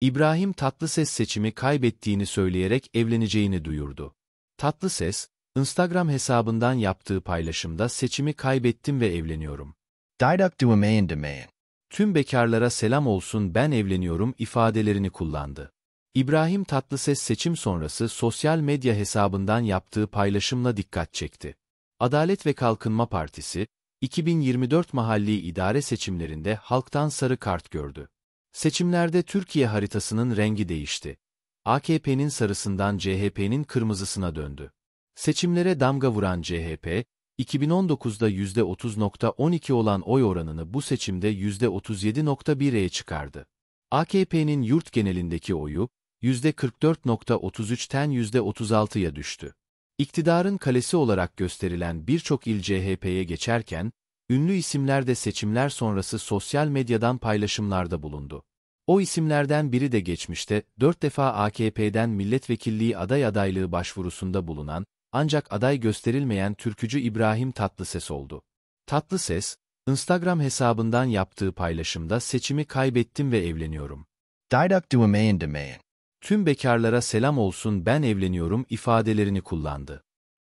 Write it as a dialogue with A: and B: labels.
A: İbrahim Tatlıses seçimi kaybettiğini söyleyerek evleneceğini duyurdu. Tatlıses, Instagram hesabından yaptığı paylaşımda seçimi kaybettim ve evleniyorum. Didak duameyin demeyin. Tüm bekarlara selam olsun ben evleniyorum ifadelerini kullandı. İbrahim Tatlıses seçim sonrası sosyal medya hesabından yaptığı paylaşımla dikkat çekti. Adalet ve Kalkınma Partisi, 2024 mahalli idare seçimlerinde halktan sarı kart gördü. Seçimlerde Türkiye haritasının rengi değişti. AKP'nin sarısından CHP'nin kırmızısına döndü. Seçimlere damga vuran CHP, 2019'da %30.12 olan oy oranını bu seçimde %37.1'e çıkardı. AKP'nin yurt genelindeki oyu, %44.33'ten %36'ya düştü. İktidarın kalesi olarak gösterilen birçok il CHP'ye geçerken, Ünlü isimler de seçimler sonrası sosyal medyadan paylaşımlarda bulundu. O isimlerden biri de geçmişte, dört defa AKP'den milletvekilliği aday adaylığı başvurusunda bulunan, ancak aday gösterilmeyen türkücü İbrahim Tatlıses oldu. Tatlıses, Instagram hesabından yaptığı paylaşımda seçimi kaybettim ve evleniyorum. Didak duameyin demeyin. Tüm bekarlara selam olsun ben evleniyorum ifadelerini kullandı.